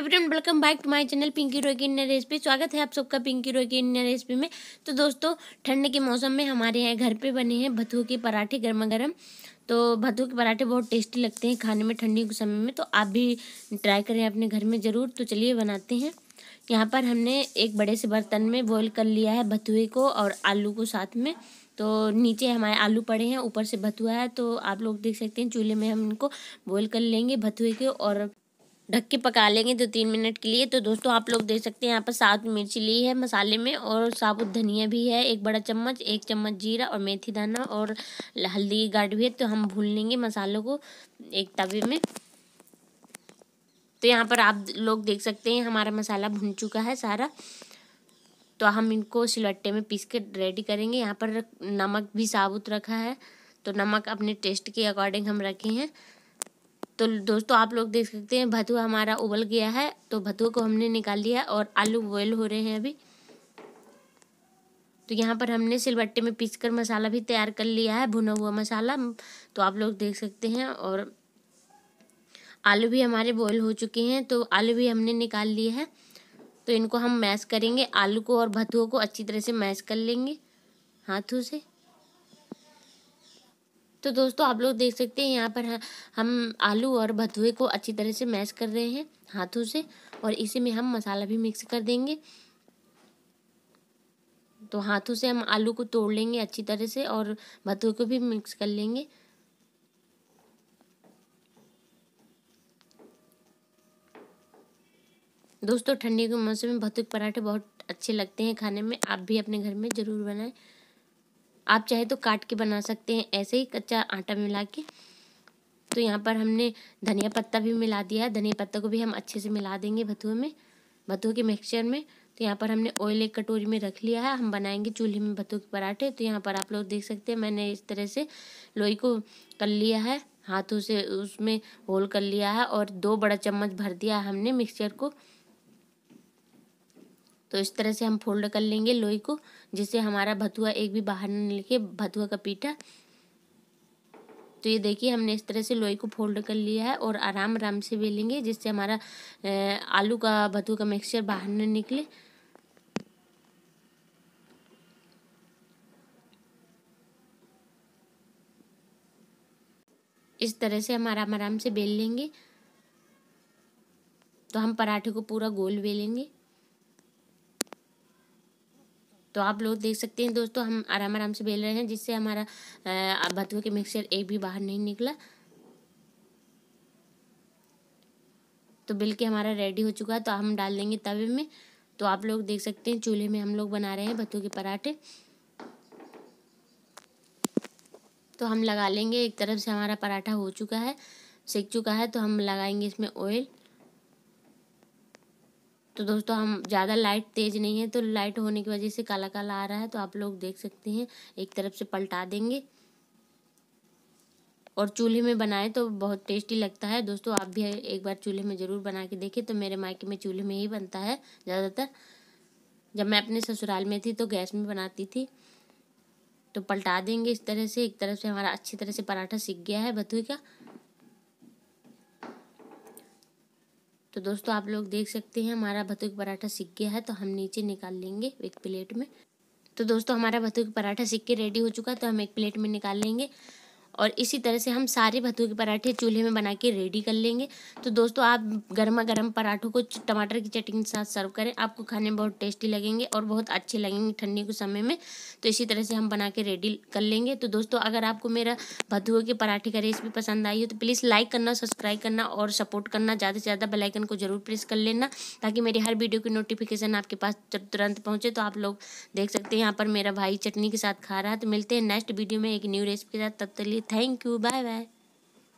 Everyone welcome back to my channel Pinky Roy की recipe स्वागत है आप सबका पिंकी रोय की रेसिपी में तो दोस्तों ठंड के मौसम में हमारे यहाँ घर पे बने हैं भथुओं के पराठे गर्मा गर्म तो भथुओं के पराठे बहुत टेस्टी लगते हैं खाने में ठंडी के समय में तो आप भी ट्राई करें अपने घर में ज़रूर तो चलिए बनाते हैं यहाँ पर हमने एक बड़े से बर्तन में बॉयल कर लिया है भथुए को और आलू को साथ में तो नीचे हमारे आलू पड़े हैं ऊपर से भथुआ है तो आप लोग देख सकते हैं चूल्हे में हम इनको बॉयल कर लेंगे भथुए के और ढक के पका लेंगे दो तीन मिनट के लिए तो दोस्तों आप लोग देख सकते हैं यहाँ पर सात मिर्ची ली है मसाले में और साबुत धनिया भी है एक बड़ा चम्मच एक चम्मच जीरा और मेथी दाना और हल्दी गाढ़ भी है तो हम भून लेंगे मसालों को एक तवे में तो यहाँ पर आप लोग देख सकते हैं हमारा मसाला भुन चुका है सारा तो हम इनको सिलट्टे में पीस के रेडी करेंगे यहाँ पर नमक भी साबुत रखा है तो नमक अपने टेस्ट के अकॉर्डिंग हम रखे हैं तो दोस्तों आप लोग देख सकते हैं भथुआ हमारा उबल गया है तो भतुआ को हमने निकाल लिया और आलू बॉयल हो रहे हैं अभी तो यहाँ पर हमने सिलबट्टे में पीस कर मसाला भी तैयार कर लिया है भुना हुआ मसाला तो आप लोग देख सकते हैं और आलू भी हमारे बॉयल हो चुके हैं तो आलू भी हमने निकाल लिए हैं तो इनको हम मैश करेंगे आलू को और भतुओं को अच्छी तरह से मैश कर लेंगे हाथों से तो दोस्तों आप लोग देख सकते हैं यहाँ पर हम आलू और भतुए को अच्छी तरह से मैश कर रहे हैं हाथों से और इसी में हम मसाला भी मिक्स कर देंगे तो हाथों से हम आलू को तोड़ लेंगे अच्छी तरह से और भतुए को भी मिक्स कर लेंगे दोस्तों ठंडी के मौसम में भतुक पराठे बहुत अच्छे लगते हैं खाने में आप भी अपने घर में ज़रूर बनाएं आप चाहे तो काट के बना सकते हैं ऐसे ही कच्चा आटा मिला के तो यहाँ पर हमने धनिया पत्ता भी मिला दिया है धनिया पत्ता को भी हम अच्छे से मिला देंगे भथुए में भथुए के मिक्सचर में तो यहाँ पर हमने ऑयल एक कटोरी में रख लिया है हम बनाएंगे चूल्हे में भथुए के पराठे तो यहाँ पर आप लोग देख सकते हैं मैंने इस तरह से लोई को कर लिया है हाथों से उसमें होल कर लिया है और दो बड़ा चम्मच भर दिया है हमने मिक्सचर को तो इस तरह से हम फोल्ड कर लेंगे लोई को जिससे हमारा भथुआ एक भी बाहर न निकले भथुआ का पीठा तो ये देखिए हमने इस तरह से लोई को फोल्ड कर लिया है और आराम आराम से बेलेंगे जिससे हमारा आलू का भथुआ का मिक्सचर बाहर न निकले इस तरह से हम आराम आराम से बेल लेंगे तो हम पराठे को पूरा गोल बेलेंगे तो आप लोग देख सकते हैं दोस्तों हम आराम आराम से बेल रहे हैं जिससे हमारा भतुए के मिक्सचर एक भी बाहर नहीं निकला तो बिल के हमारा रेडी हो चुका है तो हम डाल देंगे तवे में तो आप लोग देख सकते हैं चूल्हे में हम लोग बना रहे हैं भतुए के पराठे तो हम लगा लेंगे एक तरफ से हमारा पराठा हो चुका है सेक चुका है तो हम लगाएंगे इसमें ऑयल तो दोस्तों हम ज़्यादा लाइट तेज़ नहीं है तो लाइट होने की वजह से काला काला आ रहा है तो आप लोग देख सकते हैं एक तरफ से पलटा देंगे और चूल्हे में बनाए तो बहुत टेस्टी लगता है दोस्तों आप भी एक बार चूल्हे में ज़रूर बना के देखें तो मेरे मायके में चूल्हे में ही बनता है ज़्यादातर जब मैं अपने ससुराल में थी तो गैस में बनाती थी तो पलटा देंगे इस तरह से एक तरफ से हमारा अच्छी तरह से पराठा सीख गया है बथुए का तो दोस्तों आप लोग देख सकते हैं हमारा भतुक पराठा सीख गया है तो हम नीचे निकाल लेंगे एक प्लेट में तो दोस्तों हमारा भतुक पराठा सीख के रेडी हो चुका है तो हम एक प्लेट में निकाल लेंगे और इसी तरह से हम सारे भतुए के पराठे चूल्हे में बना के रेडी कर लेंगे तो दोस्तों आप गर्मा गर्म पराठों को टमाटर की चटनी के साथ सर्व करें आपको खाने में बहुत टेस्टी लगेंगे और बहुत अच्छे लगेंगे ठंडी के समय में तो इसी तरह से हम बना के रेडी कर लेंगे तो दोस्तों अगर आपको मेरा भतुए के पराठे का रेसिपी पसंद आई हो तो प्लीज़ लाइक करना सब्सक्राइब करना और सपोर्ट करना ज़्यादा से ज़्यादा बेलाइकन को ज़रूर प्रेस कर लेना ताकि मेरी हर वीडियो की नोटिफिकेशन आपके पास तुरंत पहुँचे तो आप लोग देख सकते हैं यहाँ पर मेरा भाई चटनी के साथ खा रहा है तो मिलते हैं नेक्स्ट वीडियो में एक न्यू रेसिपी के साथ तब तक Thank you. Bye bye.